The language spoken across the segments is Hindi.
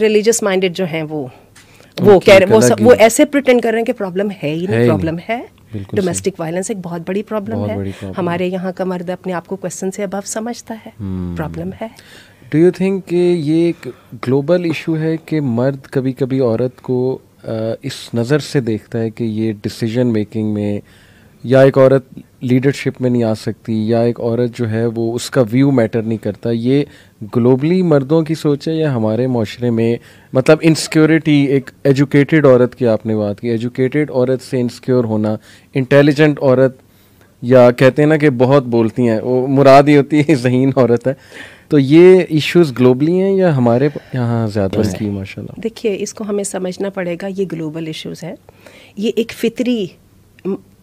रिलीजियस माइंडेड जो हैं वो वो कह रहे वो सब, वो ऐसे प्रिटेंड कर रहे हैं कि प्रॉब्लम है ही नहीं प्रॉब्लम है डोमेस्टिक वायलेंस एक बहुत बड़ी प्रॉब्लम है बड़ी हमारे यहाँ का मर्द अपने आप को क्वेश्चन से अबव समझता है प्रॉब्लम हम्म। है डू यू थिंक कि ये एक ग्लोबल इशू है कि मर्द कभी कभी औरत को इस नज़र से देखता है कि ये डिसीजन मेकिंग में या एक औरत लीडरशिप में नहीं आ सकती या एक औरत जो है वो उसका व्यू मैटर नहीं करता ये ग्लोबली मर्दों की सोच है या हमारे माशरे में मतलब इंसिक्योरिटी एक एजुकेटेड औरत की आपने बात की एजुकेटेड औरत से इंसिक्योर होना इंटेलिजेंट औरत या कहते हैं ना कि बहुत बोलती हैं वो मुराद ही होती है जहीन औरत है तो ये इश्यूज ग्लोबली हैं या हमारे यहाँ ज़्यादा की माशाल्लाह देखिए इसको हमें समझना पड़ेगा ये ग्लोबल इश्यूज़ हैं ये एक फितरी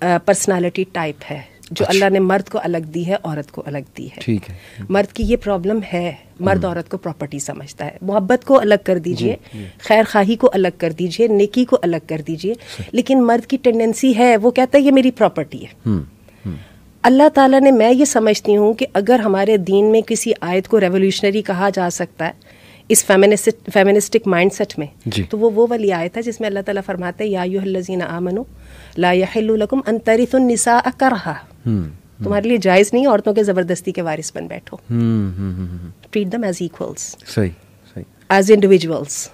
पर्सनालिटी टाइप है जो अच्छा। अल्लाह ने मर्द को अलग दी है औरत को अलग दी है ठीक है मर्द की ये प्रॉब्लम है मर्द हम्म। औरत को प्रॉपर्टी समझता है मोहब्बत को अलग कर दीजिए खैर खाही को अलग कर दीजिए नेकी को अलग कर दीजिए लेकिन मर्द की टेंडेंसी है वो कहता है ये मेरी प्रॉपर्टी है हम्म, हम्म। अल्लाह ताला ने मैं ये समझती हूँ कि अगर हमारे दीन में किसी आयत को रेवोल्यूशनरी कहा जा सकता है इस फेमिनिस्ट फेमिनिस्टिक माइंडसेट में तो वो वो वाली आयत है जिसमें अल्लाह ताला फरमाते हैं याजीन आमनो ला यकुम अंतरिसा करहा हम्म, हम्म। तुम्हारे लिए जायज़ नहीं औरतों के ज़बरदस्ती के वारिस बन बैठो treat them as equals as individuals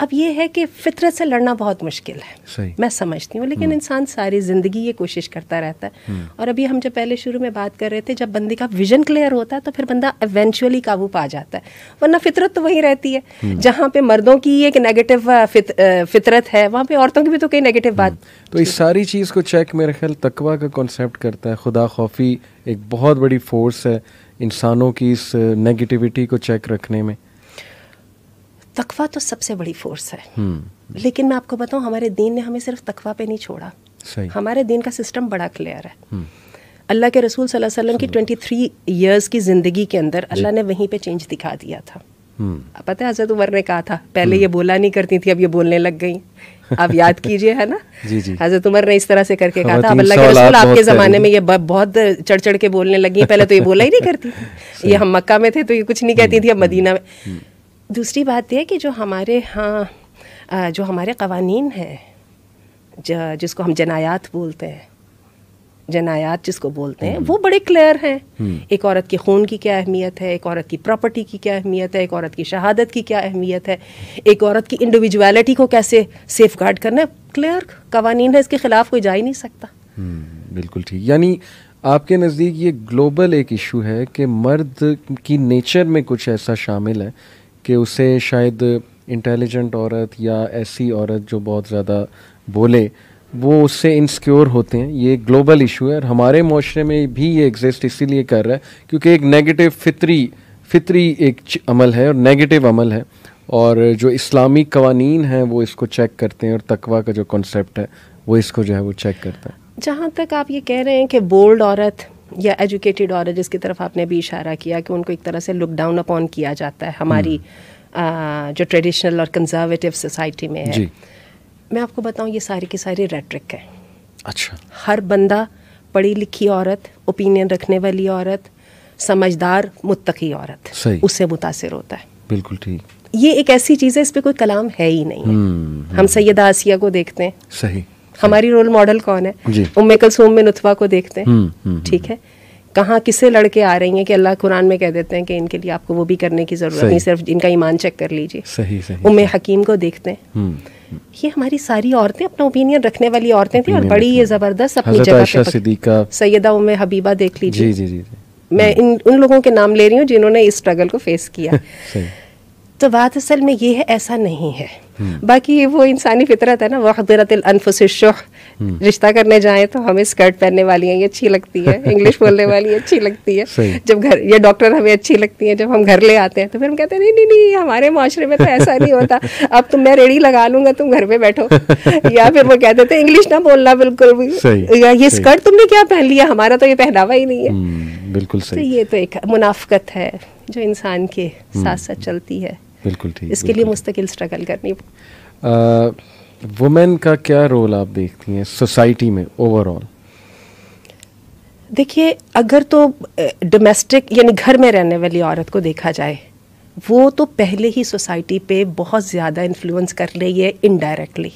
अब ये है कि फितरत से लड़ना बहुत मुश्किल है मैं समझती हूँ लेकिन हम्म। इंसान सारी ज़िंदगी ये कोशिश करता रहता है हम्म। और अभी हम जब पहले शुरू में बात कर रहे थे जब बंदे का विजन क्लियर होता है तो फिर बंदा एवेंचुअली काबू पा जाता है वरना फितरत तो वहीं रहती है हम्म। जहाँ पे मर्दों की एक नेगेटिव फितरत है वहाँ पे औरतों की भी तो कई नेगेटिव बात तो इस सारी चीज़ को चेक मेरे ख्याल तकवा का कॉन्सेप्ट करता है खुदा खौफी एक बहुत बड़ी फोर्स है इंसानों की इस नेगेटिविटी को चेक रखने में तकवा तो सबसे बड़ी फोर्स है हम्म। लेकिन मैं आपको बताऊं हमारे दीन ने हमें सिर्फ तकवा पे नहीं छोड़ा हमारे दीन का सिस्टम बड़ा क्लियर है हम्म। अल्लाह के रसूल सल्लल्लाहु अलैहि वसल्लम की 23 ईयर्स की ज़िंदगी के अंदर अल्लाह ने वहीं पे चेंज दिखा दिया था हम्म। पता है हजरत उमर ने कहा था पहले ये बोला नहीं करती थी अब ये बोलने लग गई आप याद कीजिए है ना जी जी हजरत उमर ने इस तरह से करके कहा था अब अल्लाह के रसूल आपके ज़माने में ये बहुत चढ़ चढ़ के बोलने लगी पहले तो ये बोला ही नहीं करती थी ये हम मक्का में थे तो ये कुछ नहीं कहती थी अब मदीना में दूसरी बात यह कि जो हमारे यहाँ जो हमारे कवानीन हैं जिसको हम जनायात बोलते हैं जनायात जिसको बोलते हैं हम्म। वो बड़े क्लियर हैं हम्म। एक औरत के खून की क्या अहमियत है एक औरत की प्रॉपर्टी की क्या अहमियत है एक औरत की शहादत की क्या अहमियत है एक औरत की इंडिविजुअलिटी को कैसे सेफ गार्ड करना है क्लियर कवानीन है इसके खिलाफ कोई जा ही नहीं सकता हम्म, बिल्कुल ठीक यानी आपके नज़दीक ये ग्लोबल एक इशू है कि मर्द की नेचर में कुछ ऐसा शामिल है कि उसे शायद इंटेलिजेंट औरत या ऐसी औरत जो बहुत ज़्यादा बोले वो उससे इनसिक्योर होते हैं ये ग्लोबल इशू है और हमारे माशरे में भी ये एग्जिस्ट इसीलिए कर रहा है क्योंकि एक नेगेटिव फितरी फितरी एक अमल है और नेगेटिव अमल है और जो इस्लामी कवानीन हैं वो इसको चेक करते हैं और तकवा का जो कॉन्सेप्ट है वो इसको जो है वो चेक करता है जहाँ तक आप ये कह रहे हैं कि बोल्ड औरत या एजुकेटेड और जिसकी तरफ आपने अभी इशारा किया कि उनको एक तरह से लुक डाउन अपॉन किया जाता है हमारी हम्म। आ, जो ट्रेडिशनल और कंजर्वेटिव सोसाइटी में है मैं आपको बताऊं ये सारी की सारी रेट्रिक है अच्छा हर बंदा पढ़ी लिखी औरत ओपिनियन रखने वाली औरत समझदार मुतकी औरत उससे मुतासर होता है बिल्कुल ठीक ये एक ऐसी चीज़ है इस पर कोई कलाम है ही नहीं हुँ. हम्म, हम हम्म। सैयद आसिया को देखते हैं सही हमारी रोल मॉडल कौन है उम्मे कलसूम में नुतवा को देखते हैं हम्म, हम्म, हम्म। ठीक है कहाँ किसे लड़के आ रही हैं कि अल्लाह कुरान में कह देते हैं कि इनके लिए आपको वो भी करने की ज़रूरत नहीं सिर्फ इनका ईमान चेक कर लीजिए सही सही उम्मे हकीम को देखते हैं ये हमारी सारी औरतें अपना ओपिनियन रखने वाली औरतें थी और बड़ी ये ज़बरदस्त अपनी जगह सैदा उम्मे हबीबा देख लीजिए जी जी जी मैं इन उन लोगों के नाम ले रही हूँ जिन्होंने इस स्ट्रगल को फेस किया तो बात असल में ये है ऐसा नहीं है बाकी वो इंसानी फितरत है ना वह अनफुसुह हम्म। रिश्ता करने जाएं तो हमें स्कर्ट पहनने वाली हैं ये अच्छी लगती है इंग्लिश बोलने वाली अच्छी लगती है जब घर ये डॉक्टर हमें अच्छी लगती है जब हम घर ले आते हैं तो फिर हम कहते हैं नहीं नहीं नहीं हमारे माशरे में तो ऐसा नहीं होता अब तुम तो मैं रेडी लगा लूंगा तुम घर पे बैठो या फिर वो कहते थे इंग्लिश ना बोलना बिल्कुल भी या ये स्कर्ट तुमने क्या पहन लिया हमारा तो ये पहनावा ही नहीं है हम्म, बिल्कुल तो सही तो ये तो एक मुनाफ्त है जो इंसान के साथ हम्म। साथ चलती है बिल्कुल ठीक इसके बिल्कुल लिए मुस्तकिल स्ट्रगल करनी वुमेन का क्या रोल आप देखती हैं सोसाइटी में ओवरऑल देखिए अगर तो डोमेस्टिक यानी घर में रहने वाली औरत को देखा जाए वो तो पहले ही सोसाइटी पे बहुत ज़्यादा इन्फ्लुएंस कर रही है इनडायरेक्टली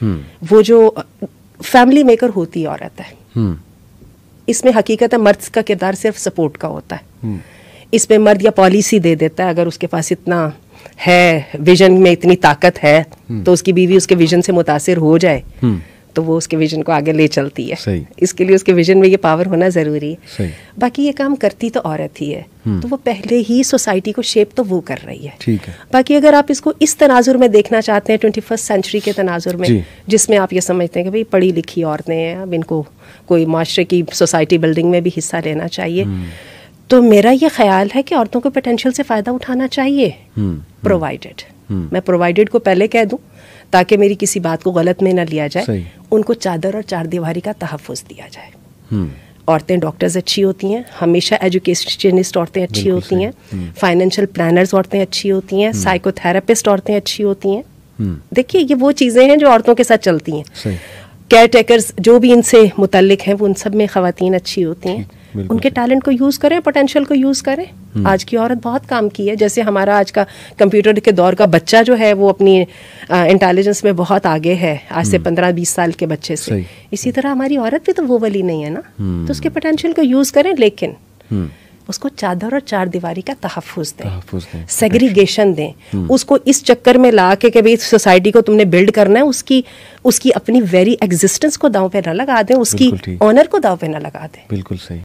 हम्म। वो जो फैमिली मेकर होती औरत है हम्म। इसमें हकीकत है मर्द का किरदार सिर्फ सपोर्ट का होता है हम्म। इसमें मर्द या पॉलिसी दे देता है अगर उसके पास इतना है विजन में इतनी ताकत है हम्म। तो उसकी बीवी उसके विजन से मुतासर हो जाए हम्म। तो वो उसके विजन को आगे ले चलती है इसके लिए उसके विजन में ये पावर होना ज़रूरी है बाकी ये काम करती तो औरत ही है हम्म। तो वो पहले ही सोसाइटी को शेप तो वो कर रही है ठीक है बाकी अगर आप इसको इस तनाजुर में देखना चाहते हैं ट्वेंटी फर्स्ट सेंचुरी के तनाजुर में जिसमें आप ये समझते हैं कि भाई पढ़ी लिखी औरतें हैं अब इनको कोई माशरे की सोसाइटी बिल्डिंग में भी हिस्सा लेना चाहिए तो मेरा ये ख्याल है कि औरतों को पोटेंशियल से फ़ायदा उठाना चाहिए प्रोवाइडेड हम्म, हम्म। हम्म। मैं प्रोवाइडेड को पहले कह दूँ ताकि मेरी किसी बात को गलत में ना लिया जाए उनको चादर और चार दीवारी का तहफ़ दिया जाए औरतें डॉक्टर्स अच्छी होती हैं हमेशा एजुकेशनिस्ट औरतें अच्छी होती हैं फाइनेंशियल प्लानर्स औरतें अच्छी होती हैं साइकोथेरापिस्ट औरतें अच्छी होती हैं देखिए ये वो चीज़ें हैं जो औरतों के साथ चलती हैं केयर टेकर्स जो भी इनसे मुतलिक हैं वो उन सब में ख़वान अच्छी होती हैं उनके टैलेंट को यूज़ करें पोटेंशियल को यूज़ करें हम्म। आज की औरत बहुत काम की है जैसे हमारा आज का कंप्यूटर के दौर का बच्चा जो है वो अपनी इंटेलिजेंस में बहुत आगे है आज से हम्म। पंद्रह बीस साल के बच्चे से इसी तरह हमारी औरत भी तो वो वाली नहीं है ना तो उसके पोटेंशियल हम्म। को यूज़ करें लेकिन उसको चादर और चार दीवारी का तहफुज दें सेग्रीगेशन दें उसको इस चक्कर में ला के कि भाई सोसाइटी को तुमने बिल्ड करना है उसकी उसकी अपनी वेरी एग्जिस्टेंस को दाव पे ना लगा दें उसकी ऑनर को दाव पे ना लगा दें बिल्कुल सही